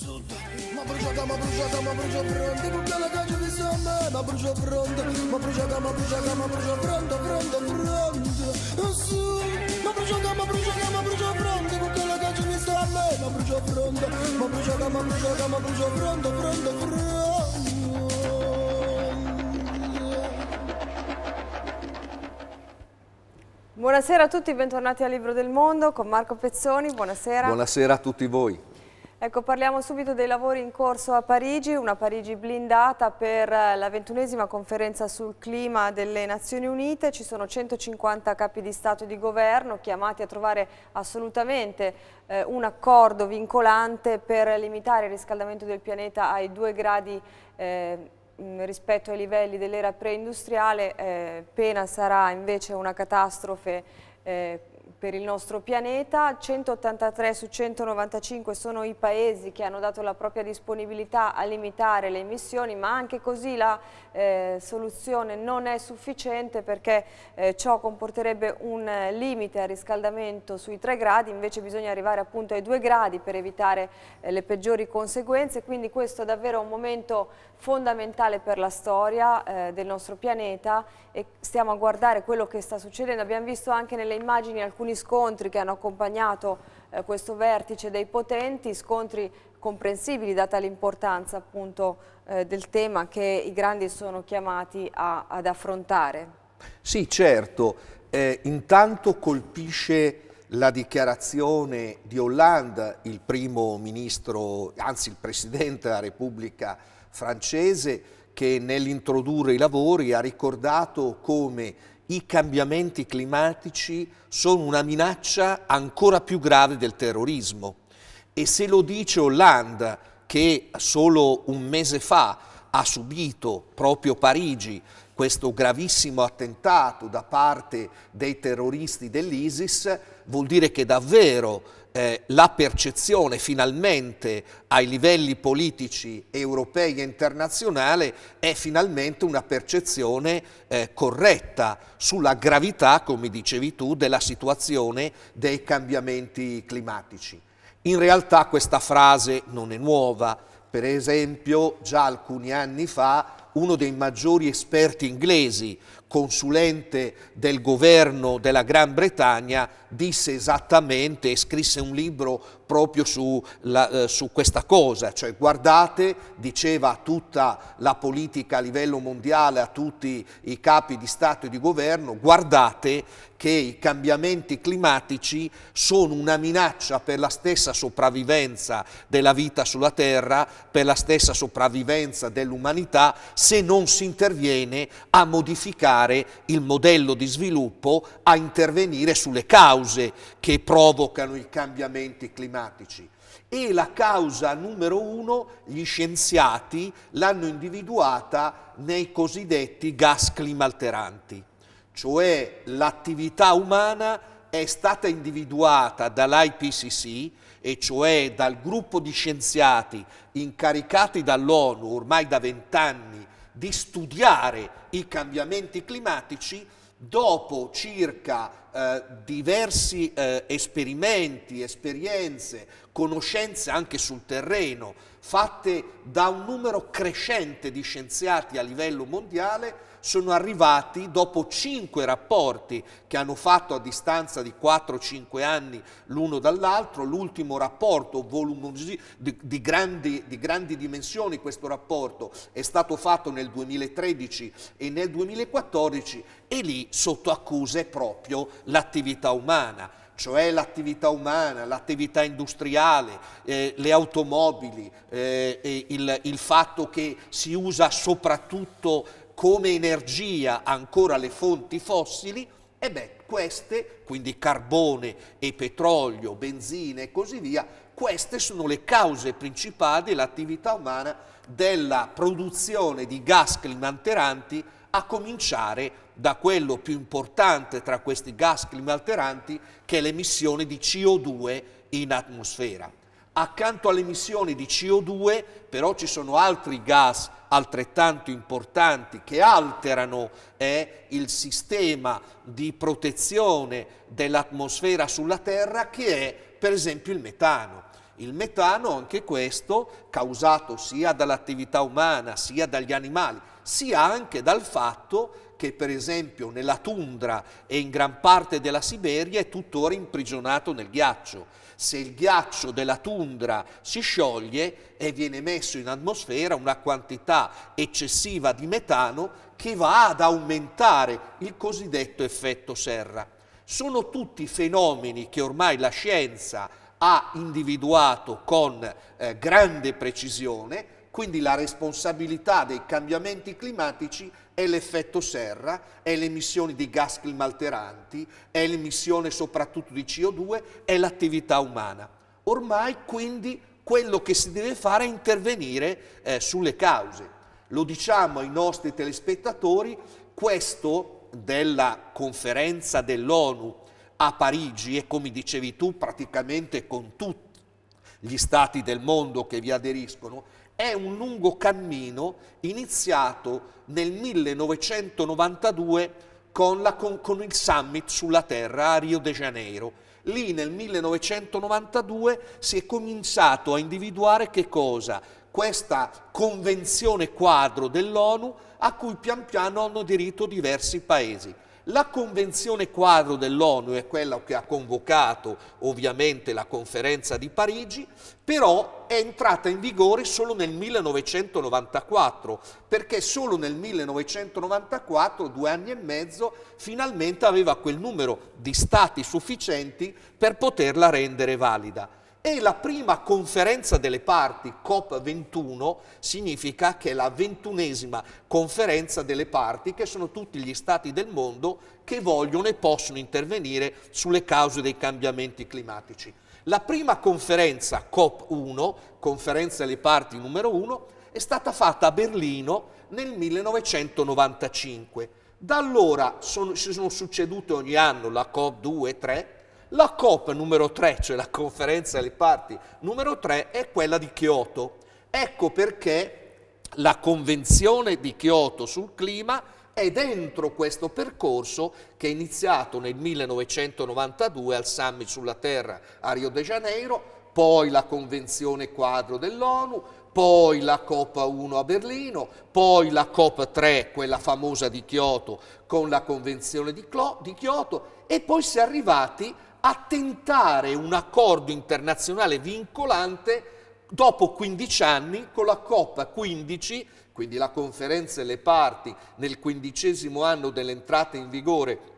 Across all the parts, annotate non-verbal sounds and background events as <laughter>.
sud Ma bruciata, ma bruciata, ma brucia pronto Con quella caccia di samba Ma brucia pronto, ma bruciata, ma bruciata, ma brucia pronto, pronto, pronto Sud Ma bruciata, ma bruciata, ma brucia pronto Con quella caccia di samba Ma brucia pronto, ma bruciata, ma bruciata, ma brucia pronto, pronto, pronto Buonasera a tutti, bentornati a Libro del Mondo con Marco Pezzoni, buonasera. Buonasera a tutti voi. Ecco, parliamo subito dei lavori in corso a Parigi, una Parigi blindata per eh, la ventunesima conferenza sul clima delle Nazioni Unite. Ci sono 150 capi di Stato e di Governo chiamati a trovare assolutamente eh, un accordo vincolante per limitare il riscaldamento del pianeta ai due gradi eh, rispetto ai livelli dell'era preindustriale. Eh, pena sarà invece una catastrofe eh, per il nostro pianeta, 183 su 195 sono i paesi che hanno dato la propria disponibilità a limitare le emissioni, ma anche così la eh, soluzione non è sufficiente perché eh, ciò comporterebbe un eh, limite al riscaldamento sui 3 gradi, invece bisogna arrivare appunto ai 2 gradi per evitare eh, le peggiori conseguenze, quindi questo è davvero un momento fondamentale per la storia eh, del nostro pianeta e stiamo a guardare quello che sta succedendo, abbiamo visto anche nelle immagini alcune alcuni scontri che hanno accompagnato eh, questo vertice dei potenti, scontri comprensibili data l'importanza appunto eh, del tema che i grandi sono chiamati a, ad affrontare. Sì, certo. Eh, intanto colpisce la dichiarazione di Hollande, il primo ministro, anzi il presidente della Repubblica francese, che nell'introdurre i lavori ha ricordato come i cambiamenti climatici sono una minaccia ancora più grave del terrorismo. E se lo dice Hollande, che solo un mese fa ha subito proprio Parigi questo gravissimo attentato da parte dei terroristi dell'ISIS vuol dire che davvero eh, la percezione finalmente ai livelli politici europei e internazionali è finalmente una percezione eh, corretta sulla gravità, come dicevi tu, della situazione dei cambiamenti climatici. In realtà questa frase non è nuova, per esempio già alcuni anni fa uno dei maggiori esperti inglesi, consulente del governo della Gran Bretagna, disse esattamente e scrisse un libro proprio su, la, eh, su questa cosa, cioè guardate, diceva a tutta la politica a livello mondiale, a tutti i capi di Stato e di governo, guardate che i cambiamenti climatici sono una minaccia per la stessa sopravvivenza della vita sulla Terra, per la stessa sopravvivenza dell'umanità, se non si interviene a modificare il modello di sviluppo, a intervenire sulle cause che provocano i cambiamenti climatici climatici e la causa numero uno gli scienziati l'hanno individuata nei cosiddetti gas climalteranti, cioè l'attività umana è stata individuata dall'IPCC, e cioè dal gruppo di scienziati incaricati dall'ONU ormai da vent'anni di studiare i cambiamenti climatici, dopo circa eh, diversi eh, esperimenti, esperienze, conoscenze anche sul terreno fatte da un numero crescente di scienziati a livello mondiale sono arrivati dopo cinque rapporti che hanno fatto a distanza di 4-5 anni l'uno dall'altro, l'ultimo rapporto di, di, grandi, di grandi dimensioni, questo rapporto è stato fatto nel 2013 e nel 2014 e lì sotto accusa è proprio l'attività umana cioè l'attività umana, l'attività industriale, eh, le automobili, eh, il, il, fatto che si usa soprattutto come energia ancora le fonti fossili, e beh, queste, quindi carbone e petrolio, benzina e così via, queste sono le cause principali dell'attività umana della produzione di gas climalteranti, a cominciare da quello più importante tra questi gas climalteranti, che è l'emissione di CO2 in atmosfera. Accanto alle emissioni di CO2 però ci sono altri gas altrettanto importanti che alterano eh, il sistema di protezione dell'atmosfera sulla Terra che è per esempio il metano. Il metano, anche questo, causato sia dall'attività umana sia dagli animali, sia anche dal fatto che per esempio nella tundra e in gran parte della Siberia è tuttora imprigionato nel ghiaccio se il ghiaccio della tundra si scioglie e viene messo in atmosfera una quantità eccessiva di metano che va ad aumentare il cosiddetto effetto serra. Sono tutti fenomeni che ormai la scienza ha individuato con eh, grande precisione, quindi la responsabilità dei cambiamenti climatici è l'effetto serra, è le emissioni di gas climalteranti, è l'emissione soprattutto di CO2, è l'attività umana. Ormai quindi quello che si deve fare è intervenire eh, sulle cause. Lo diciamo ai nostri telespettatori, questo della conferenza dell'ONU a Parigi e come dicevi tu praticamente con tutti gli stati del mondo che vi aderiscono, è un lungo cammino iniziato nel 1992 con, la, con, con, il summit sulla Terra a Rio de Janeiro. Lì nel 1992 si è cominciato a individuare che cosa? Questa convenzione quadro dell'ONU a cui pian piano hanno diritto diversi paesi. La Convenzione quadro dell'ONU è quella che ha convocato ovviamente la conferenza di Parigi, però è entrata in vigore solo nel 1994, perché solo nel 1994, due anni e mezzo, finalmente aveva quel numero di stati sufficienti per poterla rendere valida. E la prima conferenza delle parti, COP21, significa che è la ventunesima conferenza delle parti, che sono tutti gli stati del mondo che vogliono e possono intervenire sulle cause dei cambiamenti climatici. La prima conferenza, COP1, conferenza delle parti numero 1, è stata fatta a Berlino nel 1995. Da allora sono, si sono succedute ogni anno la COP2 e 3, la COP numero 3, cioè la conferenza delle parti numero 3, è quella di Kyoto. Ecco perché la convenzione di Kyoto sul clima è dentro questo percorso che è iniziato nel 1992 al Summit sulla Terra a Rio de Janeiro, poi la Convenzione quadro dell'ONU, poi la COP 1 a Berlino, poi la COP 3, quella famosa di Kyoto, con la Convenzione di, Clo- di Kyoto, e poi si è arrivati a a tentare un accordo internazionale vincolante dopo 15 anni con la Coppa 15, quindi la conferenza e le parti nel quindicesimo anno dell'entrata in vigore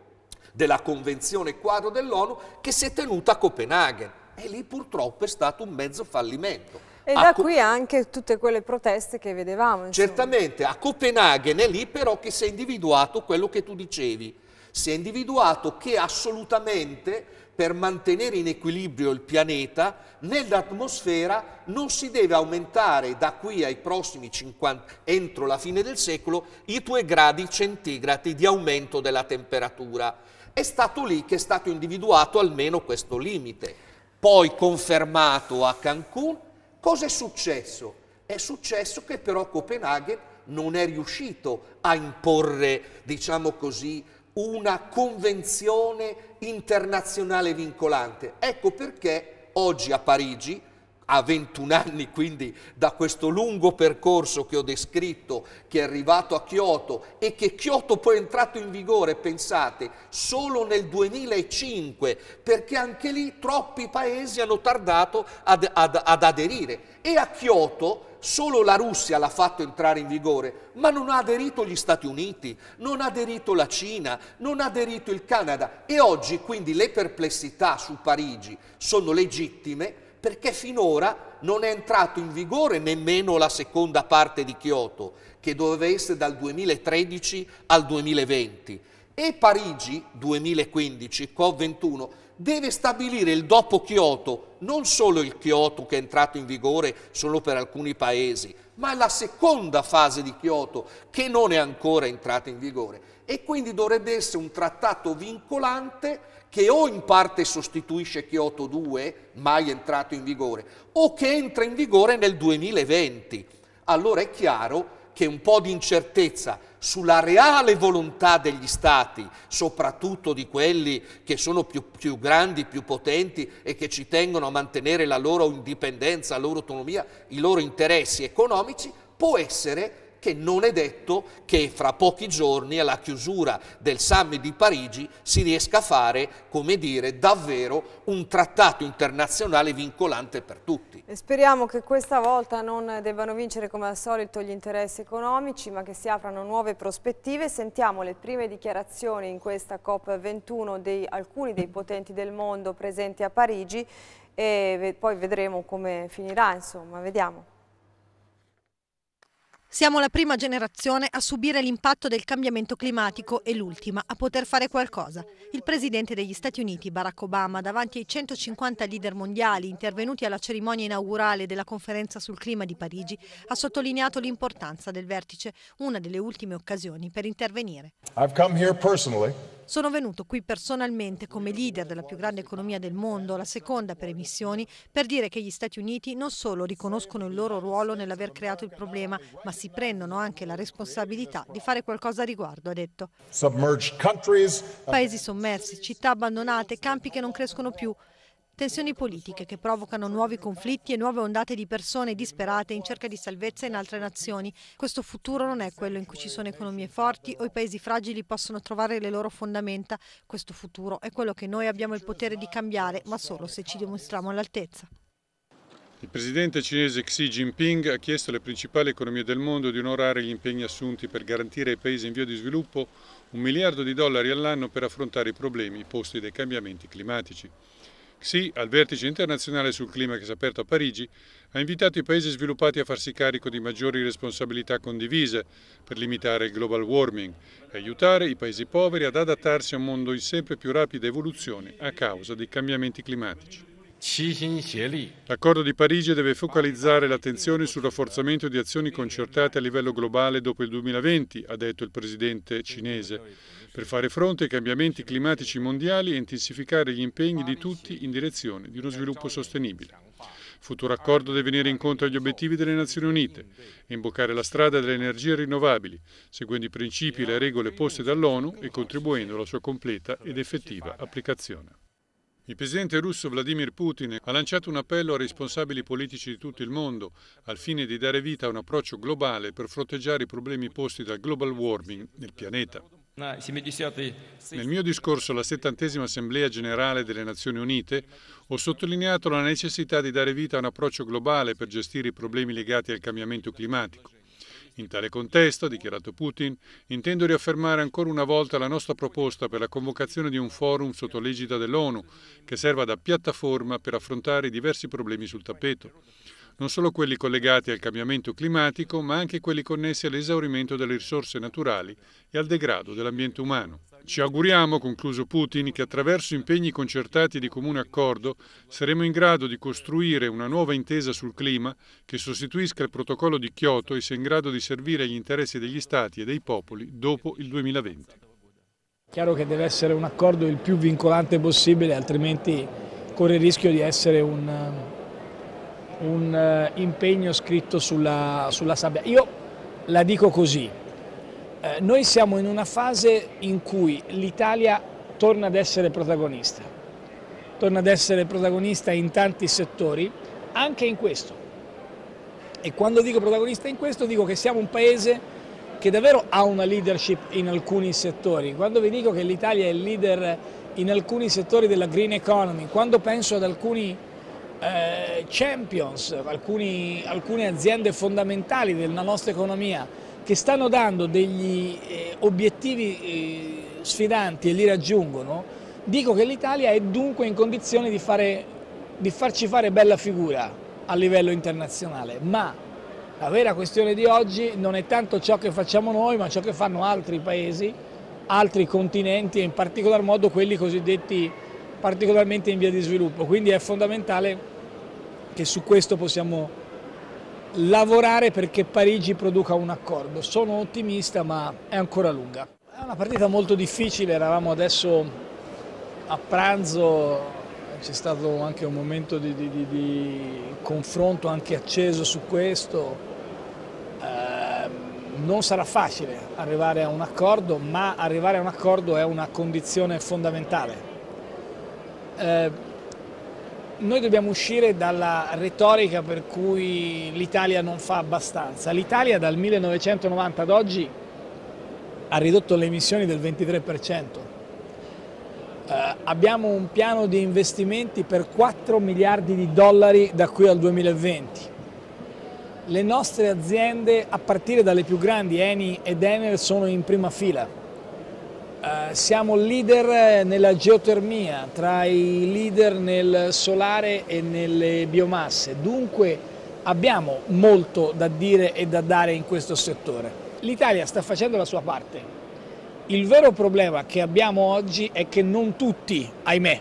della Convenzione quadro dell'ONU che si è tenuta a Copenaghen e lì purtroppo è stato un mezzo fallimento. E da qui anche tutte quelle proteste che vedevamo. Insomma. Certamente, a Copenaghen è lì però che si è individuato quello che tu dicevi, si è individuato che assolutamente per mantenere in equilibrio il pianeta, nell'atmosfera non si deve aumentare da qui ai prossimi 50, entro la fine del secolo, i due gradi centigradi di aumento della temperatura. È stato lì che è stato individuato almeno questo limite. Poi confermato a Cancun, cosa è successo? È successo che però Copenaghen non è riuscito a imporre, diciamo così, una convenzione internazionale vincolante. Ecco perché oggi a Parigi, a 21 anni quindi da questo lungo percorso che ho descritto, che è arrivato a Kyoto e che Kyoto poi è entrato in vigore, pensate, solo nel 2005, perché anche lì troppi paesi hanno tardato ad, ad, ad aderire. E a Kyoto solo la Russia l'ha fatto entrare in vigore, ma non ha aderito gli Stati Uniti, non ha aderito la Cina, non ha aderito il Canada e oggi quindi le perplessità su Parigi sono legittime perché finora non è entrato in vigore nemmeno la seconda parte di Kyoto, che doveva essere dal 2013 al 2020. E Parigi 2015, COP21, deve stabilire il dopo Kyoto, non solo il Kyoto che è entrato in vigore solo per alcuni paesi, ma la seconda fase di Kyoto che non è ancora entrata in vigore. E quindi dovrebbe essere un trattato vincolante che o in parte sostituisce Kyoto 2, mai entrato in vigore, o che entra in vigore nel 2020. Allora è chiaro che un po' di incertezza sulla reale volontà degli Stati, soprattutto di quelli che sono più, più, grandi, più potenti e che ci tengono a mantenere la loro indipendenza, la loro autonomia, i loro interessi economici, può essere che non è detto che fra pochi giorni alla chiusura del summit di Parigi si riesca a fare, come dire, davvero un trattato internazionale vincolante per tutti. E speriamo che questa volta non debbano vincere come al solito gli interessi economici, ma che si aprano nuove prospettive. Sentiamo le prime dichiarazioni in questa COP21 di alcuni dei potenti del mondo presenti a Parigi e poi vedremo come finirà, insomma, vediamo. Siamo la prima generazione a subire l'impatto del cambiamento climatico e l'ultima a poter fare qualcosa. Il presidente degli Stati Uniti, Barack Obama, davanti ai 150 leader mondiali intervenuti alla cerimonia inaugurale della conferenza sul clima di Parigi, ha sottolineato l'importanza del vertice, una delle ultime occasioni per intervenire. I've come here personally sono venuto qui personalmente come leader della più grande economia del mondo, la seconda per emissioni, per dire che gli Stati Uniti non solo riconoscono il loro ruolo nell'aver creato il problema, ma si prendono anche la responsabilità di fare qualcosa a riguardo, ha detto. Uh, Paesi sommersi, città abbandonate, campi che non crescono più. Tensioni politiche che provocano nuovi conflitti e nuove ondate di persone disperate in cerca di salvezza in altre nazioni. Questo futuro non è quello in cui ci sono economie forti o i paesi fragili possono trovare le loro fondamenta. Questo futuro è quello che noi abbiamo il potere di cambiare, ma solo se ci dimostriamo all'altezza. Il presidente cinese Xi Jinping ha chiesto alle principali economie del mondo di onorare gli impegni assunti per garantire ai paesi in via di sviluppo un miliardo di dollari all'anno per affrontare i problemi posti dai cambiamenti climatici. Sì al vertice internazionale sul clima che si è aperto a Parigi, ha invitato i paesi sviluppati a farsi carico di maggiori responsabilità condivise per limitare il global warming e aiutare i paesi poveri ad adattarsi a un mondo in sempre più rapida evoluzione a causa dei cambiamenti climatici. L'accordo di Parigi deve focalizzare l'attenzione sul rafforzamento di azioni concertate a livello globale dopo il 2020, ha detto il presidente cinese, per fare fronte ai cambiamenti climatici mondiali e intensificare gli impegni di tutti in direzione di uno sviluppo sostenibile. Il futuro accordo deve venire incontro agli obiettivi delle Nazioni Unite e imboccare la strada delle energie rinnovabili, seguendo i principi e le regole poste dall'ONU e contribuendo alla sua completa ed effettiva applicazione. Il presidente russo Vladimir Putin ha lanciato un appello a responsabili politici di tutto il mondo al fine di dare vita a un approccio globale per fronteggiare i problemi posti dal global warming nel pianeta. Nel mio discorso alla settantesima Assemblea generale delle Nazioni Unite ho sottolineato la necessità di dare vita a un approccio globale per gestire i problemi legati al cambiamento climatico. In tale contesto, ha dichiarato Putin, intendo riaffermare ancora una volta la nostra proposta per la convocazione di un forum sotto l'egida dell'ONU che serva da piattaforma per affrontare i diversi problemi sul tappeto non solo quelli collegati al cambiamento climatico, ma anche quelli connessi all'esaurimento delle risorse naturali e al degrado dell'ambiente umano. Ci auguriamo, concluso Putin, che attraverso impegni concertati di comune accordo saremo in grado di costruire una nuova intesa sul clima che sostituisca il protocollo di Kyoto e sia in grado di servire agli interessi degli Stati e dei popoli dopo il 2020. Chiaro che deve essere un accordo il più vincolante possibile, altrimenti corre il rischio di essere un, un eh, impegno scritto sulla, sulla sabbia. Io la dico così, eh, noi siamo in una fase in cui l'Italia torna ad essere protagonista, torna ad essere protagonista in tanti settori, anche in questo. E quando dico protagonista in questo dico che siamo un paese che davvero ha una leadership in alcuni settori. Quando vi dico che l'Italia è il leader in alcuni settori della green economy, quando penso ad alcuni eh, champions, alcuni, alcune aziende fondamentali della nostra economia che stanno dando degli eh, obiettivi eh, sfidanti e li raggiungono, dico che l'Italia è dunque in condizione di, fare, di farci fare bella figura a livello internazionale, ma la vera questione di oggi non è tanto ciò che facciamo noi, ma ciò che fanno altri paesi, altri continenti e in particolar modo quelli cosiddetti particolarmente in via di sviluppo, quindi è fondamentale che su questo possiamo lavorare perché Parigi produca un accordo. Sono ottimista ma è ancora lunga. È una partita molto difficile, eravamo adesso a pranzo, c'è stato anche un momento di, di, di, di confronto anche acceso su questo. Ehm, non sarà facile arrivare a un accordo, ma arrivare a un accordo è una condizione fondamentale. Eh, noi dobbiamo uscire dalla retorica per cui l'Italia non fa abbastanza. L'Italia dal 1990 ad oggi ha ridotto le emissioni del 23%. Eh, abbiamo un piano di investimenti per 4 miliardi di dollari da qui al 2020 le nostre aziende, a partire dalle più grandi, Eni ed Enel, sono in prima fila. Eh, siamo leader eh, nella geotermia, tra i leader nel solare e nelle biomasse, dunque abbiamo molto da dire e da dare in questo settore. L'Italia sta facendo la sua parte. Il vero problema che abbiamo oggi è che non tutti, ahimè,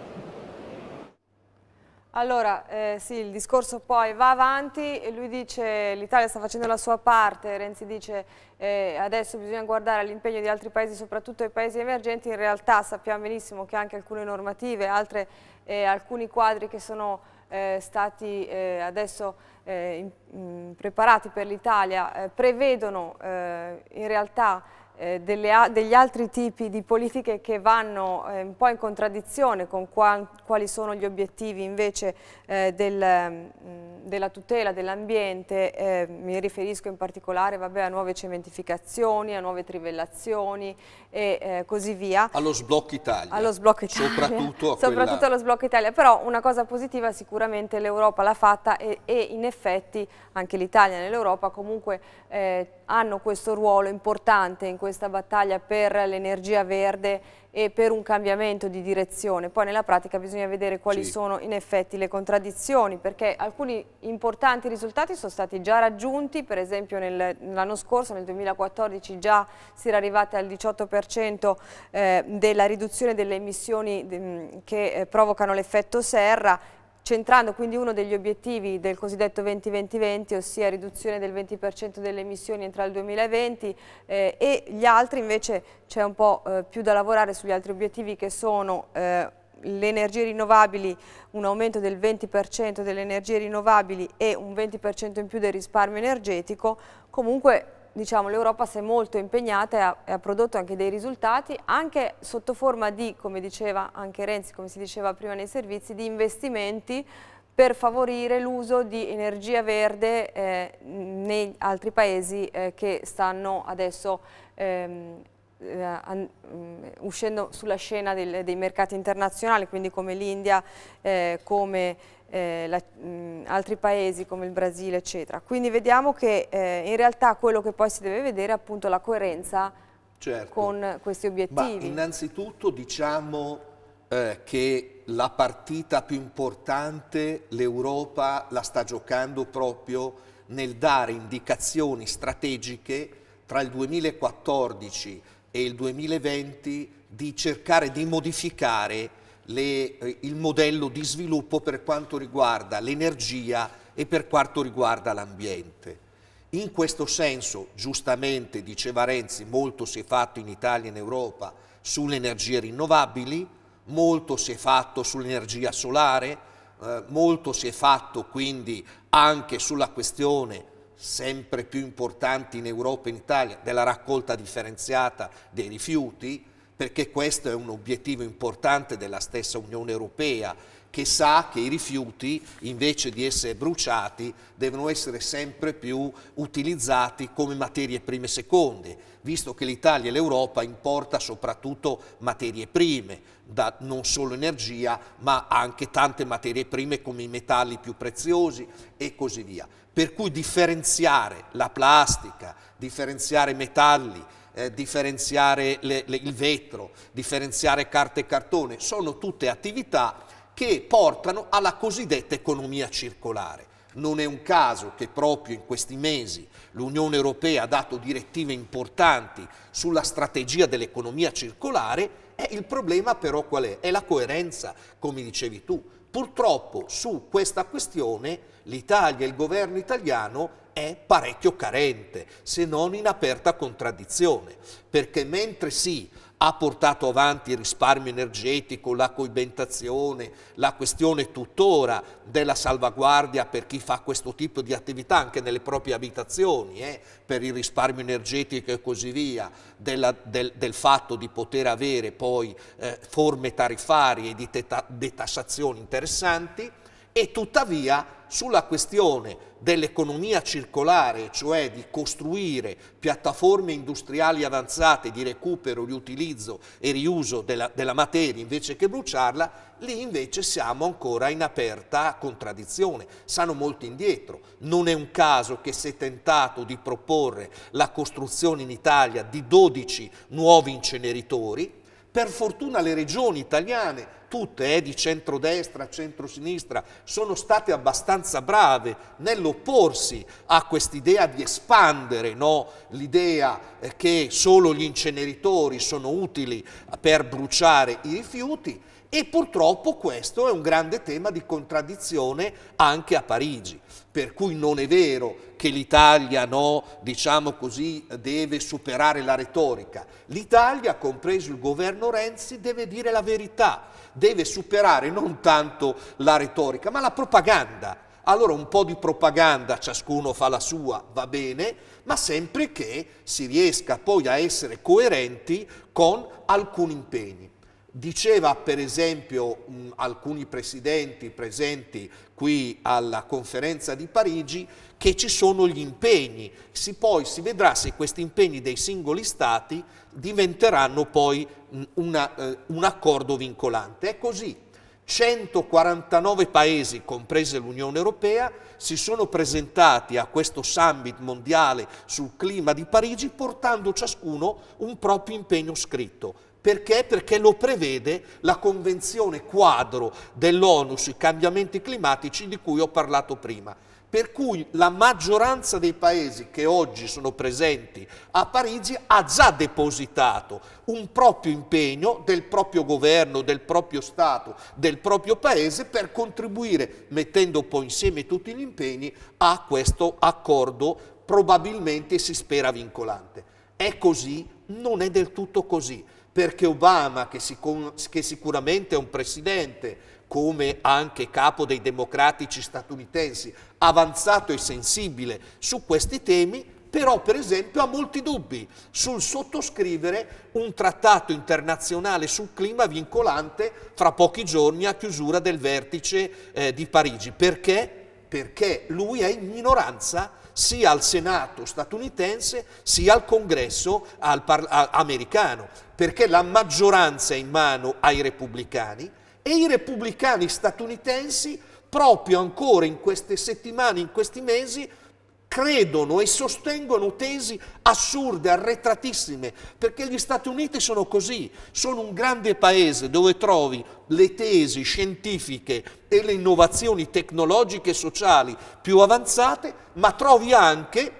allora, eh, sì, il discorso poi va avanti e lui dice l'Italia sta facendo la sua parte, Renzi dice eh, adesso bisogna guardare all'impegno di altri paesi, soprattutto ai paesi emergenti, in realtà sappiamo benissimo che anche alcune normative, altre, eh, alcuni quadri che sono eh, stati eh, adesso eh, in, mh, mm, preparati per l'Italia prevedono in realtà eh, delle, degli altri tipi di politiche che vanno eh, un po' in contraddizione con qual, quali sono gli obiettivi invece eh, del, mh, mm, della tutela dell'ambiente, eh, mi riferisco in particolare vabbè, a nuove cementificazioni, a nuove trivellazioni e eh, così via. Allo sblocco Italia. Allo sblocco Italia. Soprattutto, <laughs> Soprattutto quella... allo sblocco Italia, però una cosa positiva sicuramente l'Europa l'ha fatta e, e, in effetti anche l'Italia nell'Europa comunque eh, hanno questo ruolo importante in questa battaglia per l'energia verde e per un cambiamento di direzione. Poi nella pratica bisogna vedere quali sì. sono in effetti le contraddizioni, perché alcuni importanti risultati sono stati già raggiunti, per esempio nell'anno scorso, nel 2014, già si era arrivati al 18% eh, della riduzione delle emissioni che eh, provocano l'effetto serra, centrando quindi uno degli obiettivi del cosiddetto 20-20-20, ossia riduzione del 20% delle emissioni entro il 2020 eh, e gli altri invece c'è un po' eh, più da lavorare sugli altri obiettivi che sono eh, le energie rinnovabili, un aumento del 20% delle energie rinnovabili e un 20% in più del risparmio energetico, comunque diciamo, l'Europa si è molto impegnata e ha, e ha, prodotto anche dei risultati, anche sotto forma di, come diceva anche Renzi, come si diceva prima nei servizi, di investimenti per favorire l'uso di energia verde eh, negli altri paesi eh, che stanno adesso ehm, eh, mm, uscendo sulla scena del, dei mercati internazionali, quindi come l'India, eh, come eh, la, mh, altri paesi come il Brasile eccetera. Quindi vediamo che eh, in realtà quello che poi si deve vedere è appunto la coerenza certo. con questi obiettivi. Ma innanzitutto diciamo eh, che la partita più importante l'Europa la sta giocando proprio nel dare indicazioni strategiche tra il 2014 e il 2020 di cercare di modificare le, eh, il modello di sviluppo per quanto riguarda l'energia e per quanto riguarda l'ambiente. In questo senso, giustamente, diceva Renzi, molto si è fatto in Italia e in Europa sulle energie rinnovabili, molto si è fatto sull'energia solare, eh, molto si è fatto quindi anche sulla questione sempre più importante in Europa e in Italia della raccolta differenziata dei rifiuti, perché questo è un obiettivo importante della stessa Unione Europea che sa che i rifiuti invece di essere bruciati devono essere sempre più utilizzati come materie prime e seconde, visto che l'Italia e l'Europa importa soprattutto materie prime, da non solo energia ma anche tante materie prime come i metalli più preziosi e così via. Per cui differenziare la plastica, differenziare i metalli, eh, differenziare le, le, il vetro, differenziare carta e cartone, sono tutte attività che portano alla cosiddetta economia circolare. Non è un caso che proprio in questi mesi l'Unione Europea ha dato direttive importanti sulla strategia dell'economia circolare, il problema però qual è? È la coerenza, come dicevi tu. Purtroppo su questa questione l'Italia, il governo italiano è parecchio carente, se non in aperta contraddizione, perché mentre sì, ha portato avanti il risparmio energetico, la coibentazione, la questione tuttora della salvaguardia per chi fa questo tipo di attività anche nelle proprie abitazioni, eh, per il risparmio energetico e così via, della, del, del, fatto di poter avere poi eh, forme tariffarie di detassazioni interessanti e tuttavia sulla questione dell'economia circolare, cioè di costruire piattaforme industriali avanzate di recupero, riutilizzo e riuso della, della, materia invece che bruciarla, lì invece siamo ancora in aperta contraddizione, sanno molto indietro. Non è un caso che si è tentato di proporre la costruzione in Italia di 12 nuovi inceneritori, per fortuna le regioni italiane tutte, eh, di centrodestra, centrosinistra, sono state abbastanza brave nell'opporsi a quest'idea di espandere no? l'idea eh, che solo gli inceneritori sono utili per bruciare i rifiuti e purtroppo questo è un grande tema di contraddizione anche a Parigi, per cui non è vero che l'Italia, no, diciamo così, deve superare la retorica. L'Italia, compreso il governo Renzi, deve dire la verità deve superare non tanto la retorica, ma la propaganda. Allora un po' di propaganda, ciascuno fa la sua, va bene, ma sempre che si riesca poi a essere coerenti con alcuni impegni. Diceva per esempio mh, mm, alcuni presidenti presenti qui alla conferenza di Parigi che ci sono gli impegni, si, poi si vedrà se questi impegni dei singoli stati diventeranno poi una, eh, un accordo vincolante. È così. 149 paesi, comprese l'Unione Europea, si sono presentati a questo summit mondiale sul clima di Parigi portando ciascuno un proprio impegno scritto. Perché? Perché lo prevede la Convenzione quadro dell'ONU sui cambiamenti climatici di cui ho parlato prima per cui la maggioranza dei paesi che oggi sono presenti a Parigi ha già depositato un proprio impegno del proprio governo, del proprio Stato, del proprio Paese per contribuire, mettendo poi insieme tutti gli impegni, a questo accordo probabilmente si spera vincolante. È così? Non è del tutto così, perché Obama, che, sic che sicuramente è un presidente, come anche capo dei democratici statunitensi, avanzato e sensibile su questi temi, però per esempio ha molti dubbi sul sottoscrivere un trattato internazionale sul clima vincolante fra pochi giorni a chiusura del vertice eh, di Parigi. Perché? Perché lui è in minoranza sia al Senato statunitense sia al Congresso al americano, perché la maggioranza è in mano ai repubblicani, e i repubblicani statunitensi, proprio ancora in queste settimane, in questi mesi, credono e sostengono tesi assurde, arretratissime, perché gli Stati Uniti sono così, sono un grande paese dove trovi le tesi scientifiche e le innovazioni tecnologiche e sociali più avanzate, ma trovi anche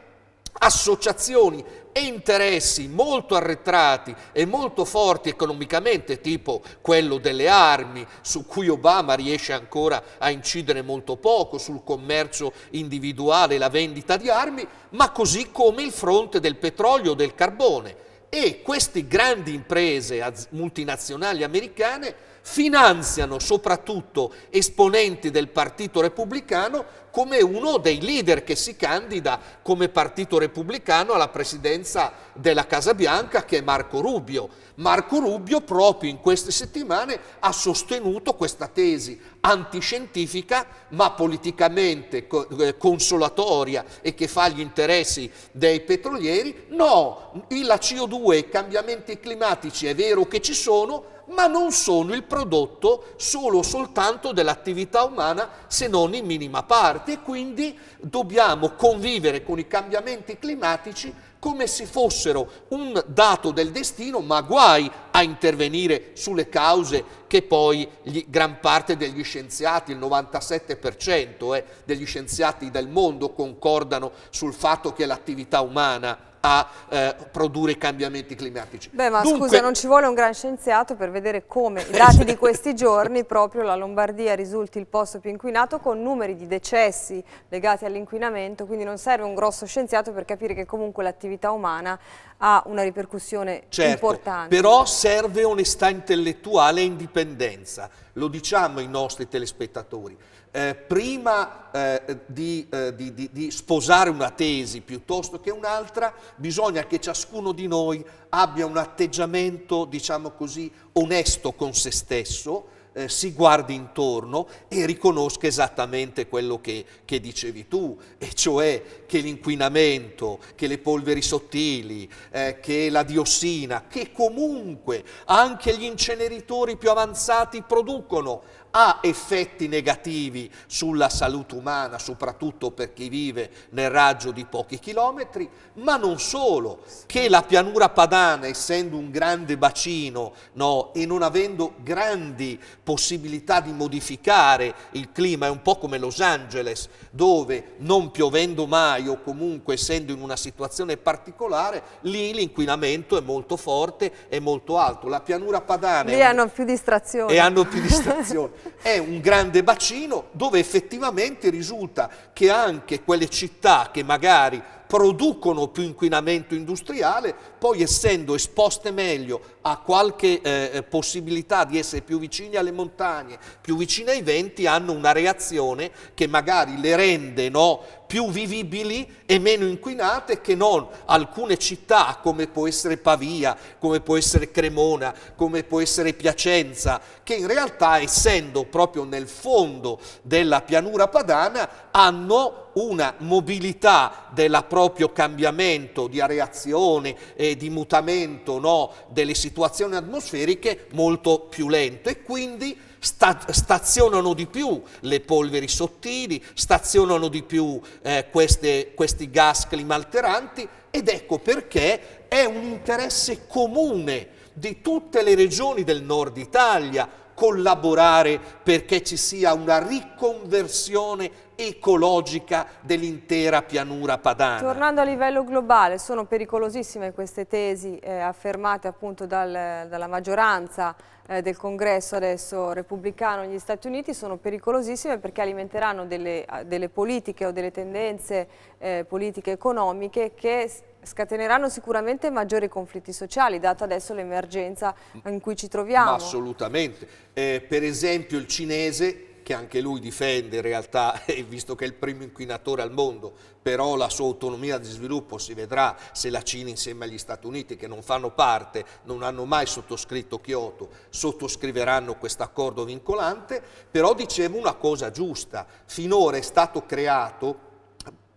associazioni e interessi molto arretrati e molto forti economicamente, tipo quello delle armi, su cui Obama riesce ancora a incidere molto poco, sul commercio individuale e la vendita di armi, ma così come il fronte del petrolio, e del carbone. E queste grandi imprese multinazionali americane finanziano soprattutto esponenti del Partito Repubblicano come uno dei leader che si candida come Partito Repubblicano alla presidenza della Casa Bianca che è Marco Rubio. Marco Rubio proprio in queste settimane ha sostenuto questa tesi antiscientifica ma politicamente eh, consolatoria e che fa gli interessi dei petrolieri. No, la CO2 e i cambiamenti climatici è vero che ci sono, ma non sono il prodotto solo o soltanto dell'attività umana, se non in minima parte. E quindi dobbiamo convivere con i cambiamenti climatici come se fossero un dato del destino, ma guai a intervenire sulle cause che poi gli, gran parte degli scienziati, il 97% eh, degli scienziati del mondo concordano sul fatto che l'attività umana a eh, produrre cambiamenti climatici. Beh ma Dunque... scusa non ci vuole un gran scienziato per vedere come i dati di questi giorni <laughs> proprio la Lombardia risulti il posto più inquinato con numeri di decessi legati all'inquinamento quindi non serve un grosso scienziato per capire che comunque l'attività umana ha una ripercussione certo, importante. Però serve onestà intellettuale e indipendenza, lo diciamo ai nostri telespettatori eh, prima eh, di, eh, di, di, di, sposare una tesi piuttosto che un'altra, bisogna che ciascuno di noi abbia un atteggiamento, diciamo così, onesto con se stesso, eh, si guardi intorno e riconosca esattamente quello che, che dicevi tu, e cioè che l'inquinamento, che le polveri sottili, eh, che la diossina, che comunque anche gli inceneritori più avanzati producono, ha effetti negativi sulla salute umana, soprattutto per chi vive nel raggio di pochi chilometri, ma non solo, che la pianura padana, essendo un grande bacino no, e non avendo grandi possibilità di modificare il clima, è un po' come Los Angeles, dove non piovendo mai o comunque essendo in una situazione particolare, lì l'inquinamento è molto forte, è molto alto. La pianura padana... Lì un... più distrazioni. E hanno più distrazioni. <laughs> è un grande bacino dove effettivamente risulta che anche quelle città che magari producono più inquinamento industriale, poi essendo esposte meglio a qualche eh, eh possibilità di essere più vicini alle montagne, più vicini ai venti, hanno una reazione che magari le rende no, più vivibili e meno inquinate che non alcune città come può essere Pavia, come può essere Cremona, come può essere Piacenza, che in realtà essendo proprio nel fondo della pianura padana hanno una mobilità del proprio cambiamento, di areazione e di mutamento no, delle situazioni atmosferiche molto più lento e quindi sta stazionano di più le polveri sottili, stazionano di più eh, queste, questi gas climalteranti ed ecco perché è un interesse comune di tutte le regioni del nord Italia collaborare perché ci sia una riconversione ecologica dell'intera pianura padana. Tornando a livello globale, sono pericolosissime queste tesi eh, affermate appunto dal, dalla maggioranza eh, del congresso adesso repubblicano negli Stati Uniti, sono pericolosissime perché alimenteranno delle, delle politiche o delle tendenze eh, politiche economiche che scateneranno sicuramente maggiori conflitti sociali, data adesso l'emergenza in cui ci troviamo. Ma assolutamente. Eh, per esempio il cinese che anche lui difende in realtà, <laughs> visto che è il primo inquinatore al mondo, però la sua autonomia di sviluppo si vedrà se la Cina insieme agli Stati Uniti, che non fanno parte, non hanno mai sottoscritto Kyoto, sottoscriveranno questo accordo vincolante, però dicevo una cosa giusta, finora è stato creato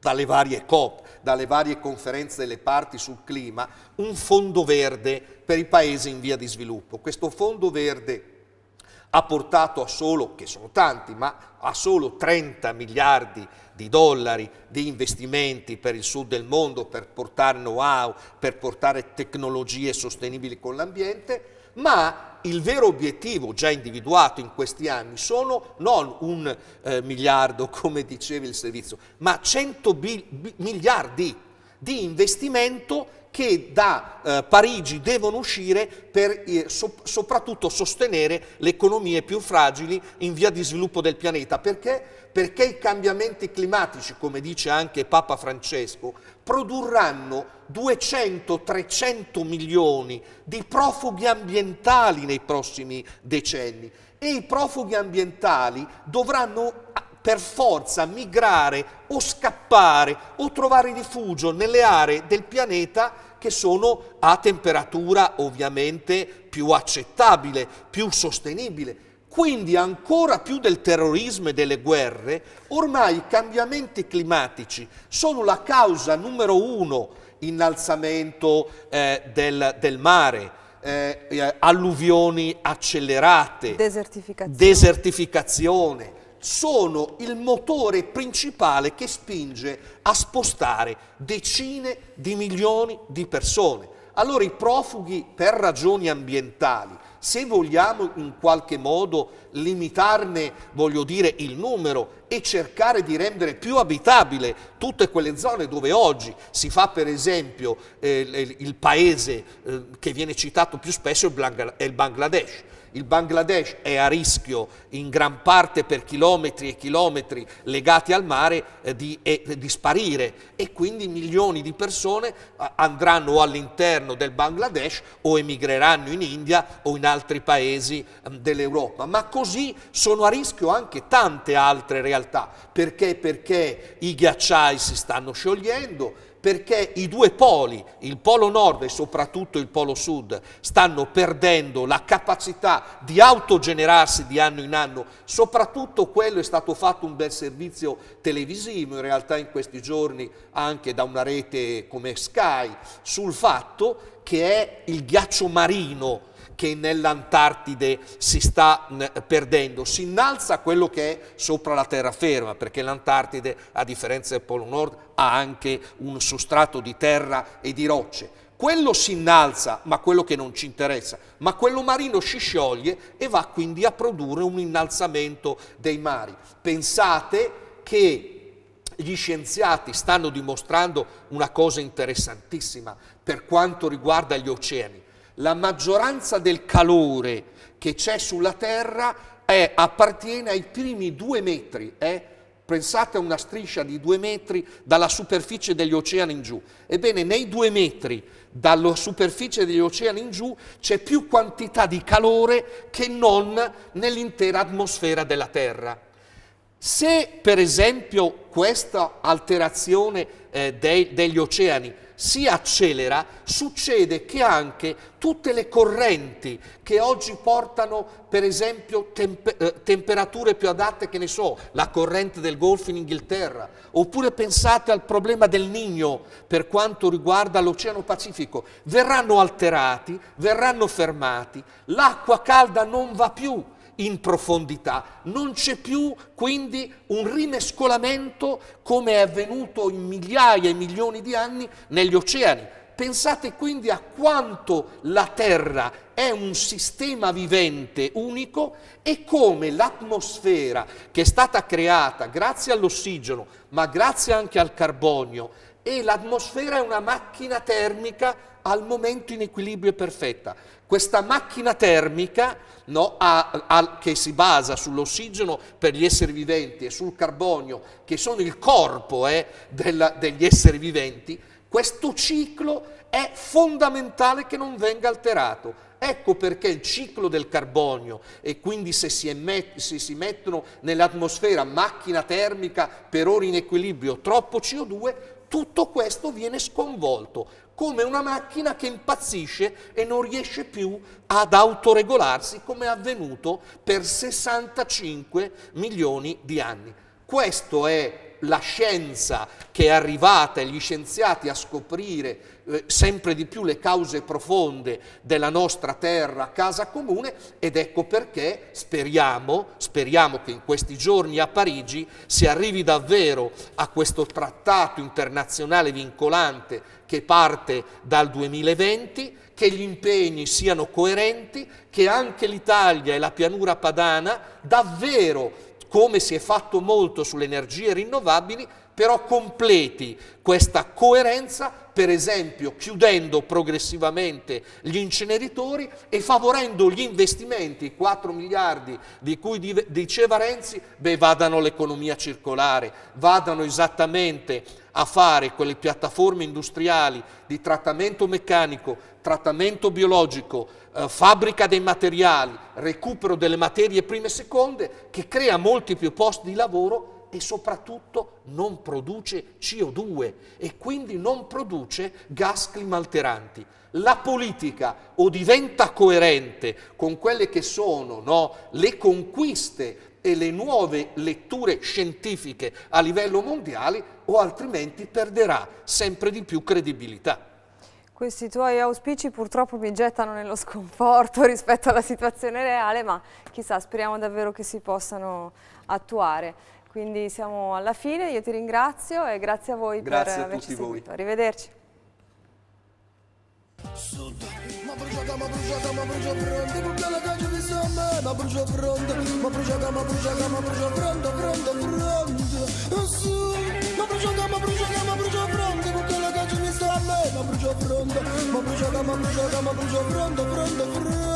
dalle varie COP, dalle varie conferenze delle parti sul clima, un fondo verde per i paesi in via di sviluppo. Questo fondo verde ha portato a solo, che sono tanti, ma a solo 30 miliardi di dollari di investimenti per il sud del mondo, per portare know-how, per portare tecnologie sostenibili con l'ambiente, ma il vero obiettivo già individuato in questi anni sono non un eh, miliardo, <laughs> come diceva il servizio, ma 100 miliardi di investimento che da eh, Parigi devono uscire per eh, so, soprattutto sostenere le economie più fragili in via di sviluppo del pianeta. Perché? Perché i cambiamenti climatici, come dice anche Papa Francesco, produrranno 200-300 milioni di profughi ambientali nei prossimi decenni e i profughi ambientali dovranno per forza migrare o scappare o trovare rifugio nelle aree del pianeta che sono a temperatura ovviamente più accettabile, più sostenibile. Quindi ancora più del terrorismo e delle guerre, ormai i cambiamenti climatici sono la causa numero uno, innalzamento eh, del, del mare, eh, alluvioni accelerate, desertificazione. desertificazione sono il motore principale che spinge a spostare decine di milioni di persone. Allora i profughi per ragioni ambientali, se vogliamo in qualche modo limitarne, voglio dire, il numero e cercare di rendere più abitabile tutte quelle zone dove oggi si fa per esempio eh, il paese eh, che viene citato più spesso è il Bangladesh il Bangladesh è a rischio in gran parte per chilometri e chilometri legati al mare eh, di, eh, di, sparire e quindi milioni di persone eh, andranno all'interno del Bangladesh o emigreranno in India o in altri paesi ehm, dell'Europa. Ma così sono a rischio anche tante altre realtà. Perché? Perché i ghiacciai si stanno sciogliendo, perché i due poli, il polo nord e soprattutto il polo sud, stanno perdendo la capacità di autogenerarsi di anno in anno, soprattutto quello è stato fatto un bel servizio televisivo in realtà in questi giorni anche da una rete come Sky sul fatto che è il ghiaccio marino che nell'Antartide si sta perdendo, si innalza quello che è sopra la terraferma, perché l'Antartide, a differenza del Polo Nord, ha anche un sostrato di terra e di rocce. Quello si innalza, ma quello che non ci interessa, ma quello marino si scioglie e va quindi a produrre un innalzamento dei mari. Pensate che gli scienziati stanno dimostrando una cosa interessantissima per quanto riguarda gli oceani. La maggioranza del calore che c'è sulla Terra è, appartiene ai primi due metri. Eh? Pensate a una striscia di due metri dalla superficie degli oceani in giù. Ebbene, nei due metri dalla superficie degli oceani in giù c'è più quantità di calore che non nell'intera atmosfera della Terra. Se per esempio questa alterazione eh, dei, degli oceani si accelera, succede che anche tutte le correnti che oggi portano per esempio tempe- eh, temperature più adatte, che ne so, la corrente del Golfo in Inghilterra, oppure pensate al problema del Nigno per quanto riguarda l'Oceano Pacifico, verranno alterati, verranno fermati, l'acqua calda non va più in profondità. Non c'è più quindi un rimescolamento come è avvenuto in migliaia e milioni di anni negli oceani. Pensate quindi a quanto la Terra è un sistema vivente unico e come l'atmosfera che è stata creata grazie all'ossigeno, ma grazie anche al carbonio, e l'atmosfera è una macchina termica al momento in equilibrio perfetta. Questa macchina termica no, a, a, che si basa sull'ossigeno per gli esseri viventi e sul carbonio, che sono il corpo eh, della, degli esseri viventi, questo ciclo è fondamentale che non venga alterato. Ecco perché il ciclo del carbonio e quindi se si, emet- se si, mettono nell'atmosfera macchina termica per ora in equilibrio troppo CO2, tutto questo viene sconvolto, come una macchina che impazzisce e non riesce più ad autoregolarsi come è avvenuto per 65 milioni di anni. Questo è la scienza che è arrivata e gli scienziati a scoprire eh, sempre di più le cause profonde della nostra terra, casa comune, ed ecco perché speriamo, speriamo che in questi giorni a Parigi si arrivi davvero a questo trattato internazionale vincolante che parte dal 2020, che gli impegni siano coerenti, che anche l'Italia e la pianura padana davvero come si è fatto molto sulle energie rinnovabili, però completi questa coerenza, per esempio chiudendo progressivamente gli inceneritori e favorendo gli investimenti, i 4 miliardi di cui diceva Renzi, beh vadano all'economia circolare, vadano esattamente a fare quelle piattaforme industriali di trattamento meccanico, trattamento biologico, eh, fabbrica dei materiali, recupero delle materie prime e seconde, che crea molti più posti di lavoro e soprattutto non produce CO2 e quindi non produce gas climalteranti. La politica o diventa coerente con quelle che sono no, le conquiste e le nuove letture scientifiche a livello mondiale o altrimenti perderà sempre di più credibilità. Questi tuoi auspici purtroppo mi gettano nello sconforto <laughs> rispetto alla situazione reale, ma chissà, speriamo davvero che si possano attuare. Quindi siamo alla fine, io ti ringrazio e grazie a voi grazie per a averci seguito. Voi. Arrivederci. Uma brujada, uma brujada, uma bruja fronda Porque ela tá de visamba Uma bruja fronda, uma brujada, uma brujada, uma bruja fronda Fronda, fronda Sul Uma brujada, uma brujada, uma bruja fronda Porque ela tá de visamba Uma bruja fronda, uma brujada, uma brujada, uma bruja